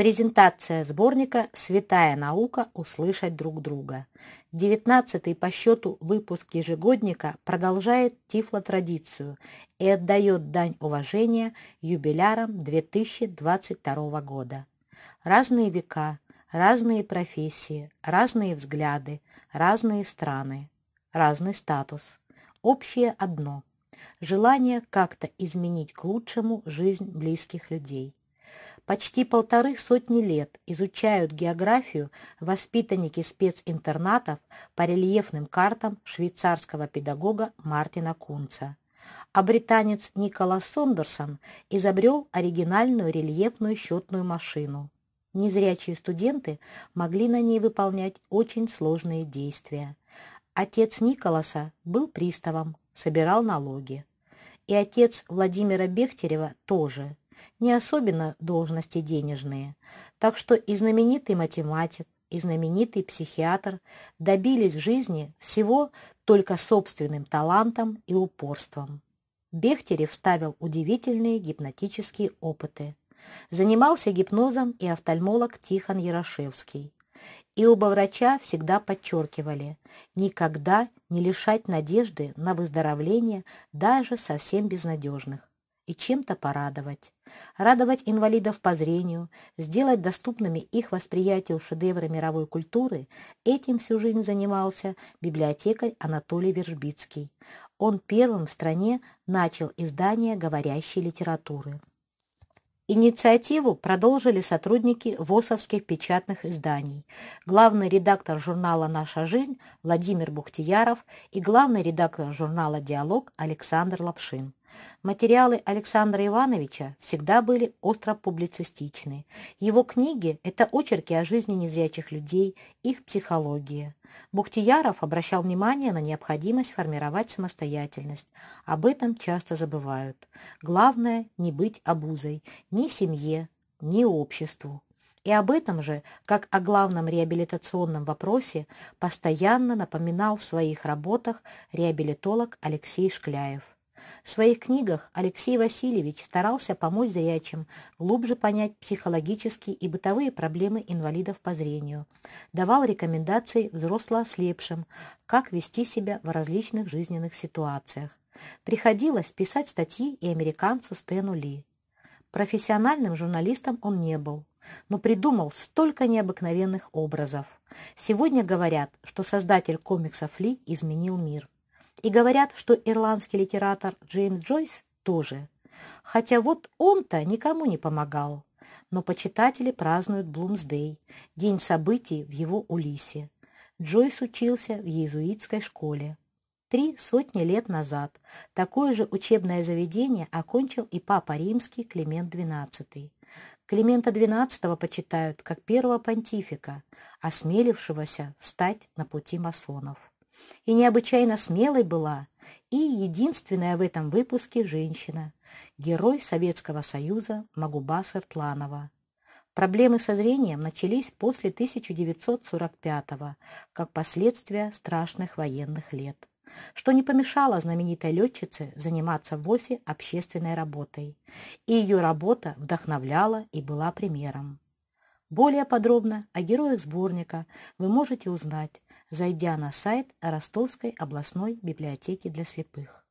Презентация сборника «Святая наука. Услышать друг друга Девятнадцатый по счету выпуск ежегодника продолжает тифло традицию и отдает дань уважения юбилярам 2022 года. Разные века, разные профессии, разные взгляды, разные страны, разный статус. Общее одно – желание как-то изменить к лучшему жизнь близких людей – Почти полторы сотни лет изучают географию воспитанники специнтернатов по рельефным картам швейцарского педагога Мартина Кунца. А британец Николас Сондерсон изобрел оригинальную рельефную счетную машину. Незрячие студенты могли на ней выполнять очень сложные действия. Отец Николаса был приставом, собирал налоги. И отец Владимира Бехтерева тоже – не особенно должности денежные. Так что и знаменитый математик, и знаменитый психиатр добились жизни всего только собственным талантом и упорством. Бехтерев ставил удивительные гипнотические опыты. Занимался гипнозом и офтальмолог Тихон Ярошевский. И оба врача всегда подчеркивали – никогда не лишать надежды на выздоровление даже совсем безнадежных и чем-то порадовать. Радовать инвалидов по зрению, сделать доступными их восприятие шедевры мировой культуры – этим всю жизнь занимался библиотекарь Анатолий Вержбицкий. Он первым в стране начал издание говорящей литературы. Инициативу продолжили сотрудники ВОСовских печатных изданий, главный редактор журнала «Наша жизнь» Владимир Бухтияров и главный редактор журнала «Диалог» Александр Лапшин. Материалы Александра Ивановича всегда были остро публицистичны. Его книги – это очерки о жизни незрячих людей, их психология – Бухтияров обращал внимание на необходимость формировать самостоятельность. Об этом часто забывают. Главное – не быть обузой ни семье, ни обществу. И об этом же, как о главном реабилитационном вопросе, постоянно напоминал в своих работах реабилитолог Алексей Шкляев. В своих книгах Алексей Васильевич старался помочь зрячим глубже понять психологические и бытовые проблемы инвалидов по зрению, давал рекомендации взрослоослепшим, как вести себя в различных жизненных ситуациях. Приходилось писать статьи и американцу Стэну Ли. Профессиональным журналистом он не был, но придумал столько необыкновенных образов. Сегодня говорят, что создатель комиксов Ли изменил мир. И говорят, что ирландский литератор Джеймс Джойс тоже. Хотя вот он-то никому не помогал. Но почитатели празднуют Блумсдей, день событий в его Улисе. Джойс учился в иезуитской школе. Три сотни лет назад такое же учебное заведение окончил и папа римский Климент XII. Климента XII почитают как первого понтифика, осмелившегося встать на пути масонов и необычайно смелой была и единственная в этом выпуске женщина, герой Советского Союза Магуба Сыртланова. Проблемы со зрением начались после 1945-го, как последствия страшных военных лет, что не помешало знаменитой летчице заниматься в ВОСе общественной работой, и ее работа вдохновляла и была примером. Более подробно о героях сборника вы можете узнать, зайдя на сайт Ростовской областной библиотеки для слепых.